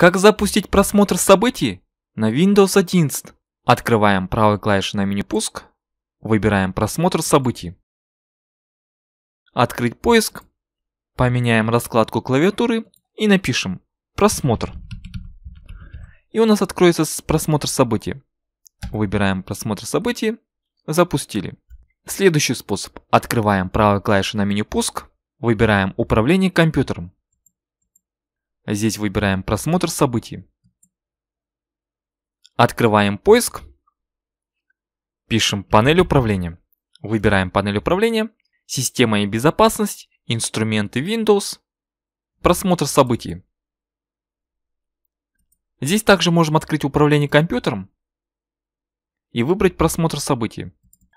Как запустить просмотр событий? На Windows 11. Открываем правой клавишей на меню «Пуск». Выбираем «Просмотр событий». Открыть поиск. Поменяем раскладку клавиатуры и напишем «Просмотр». И у нас откроется просмотр событий. Выбираем просмотр событий. Запустили. Следующий способ. Открываем правой клавишей на меню «Пуск». Выбираем «Управление компьютером». Здесь выбираем просмотр событий. Открываем поиск. Пишем панель управления. Выбираем панель управления. Система и безопасность. Инструменты Windows. Просмотр событий. Здесь также можем открыть управление компьютером и выбрать просмотр событий.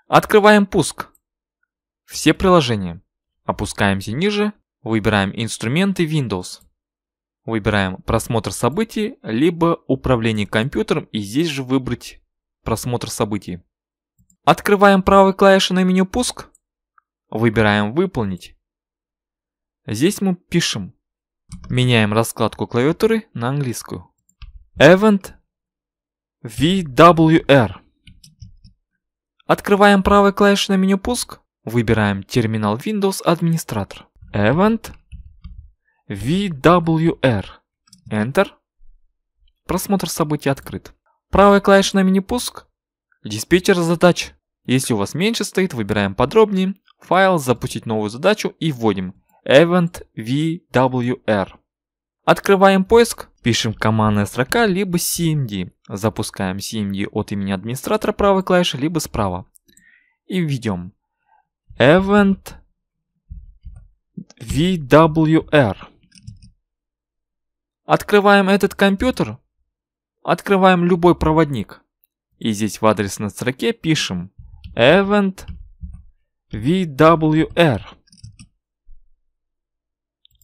Открываем пуск. Все приложения. Опускаемся ниже, выбираем инструменты Windows. Выбираем просмотр событий, либо управление компьютером и здесь же выбрать просмотр событий. Открываем правой клавишей на меню «Пуск». Выбираем «Выполнить». Здесь мы пишем. Меняем раскладку клавиатуры на английскую. Event VWR. Открываем правой клавишей на меню «Пуск». Выбираем терминал Windows «Администратор». Event VWR. Enter. Просмотр событий открыт. правой клавишей на меню-пуск. Диспетчер задач. Если у вас меньше стоит, выбираем подробнее. Файл, запустить новую задачу и вводим event VWR. Открываем поиск, пишем командная строка, либо CMD. Запускаем CMD от имени администратора правой клавиши, либо справа. И введем event VWR. Открываем этот компьютер, открываем любой проводник. И здесь в адресной строке пишем event VWR.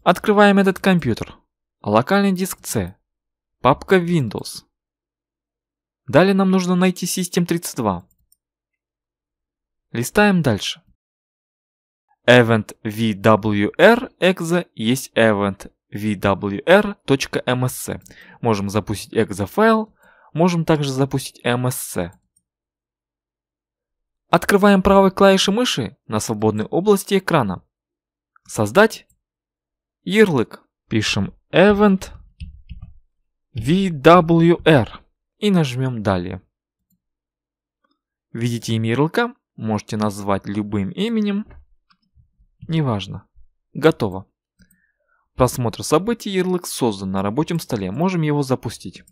Открываем этот компьютер. Локальный диск C. Папка Windows. Далее нам нужно найти System32. Листаем дальше. Event VWR.exe есть event vwr.msc. Можем запустить экзофайл, можем также запустить msc. Открываем правой клавишей мыши на свободной области экрана. Создать. Ярлык. Пишем event vwr и нажмем далее. Видите имя ярлыка? Можете назвать любым именем. Неважно. Готово. Просмотр событий ярлык создан на рабочем столе, можем его запустить.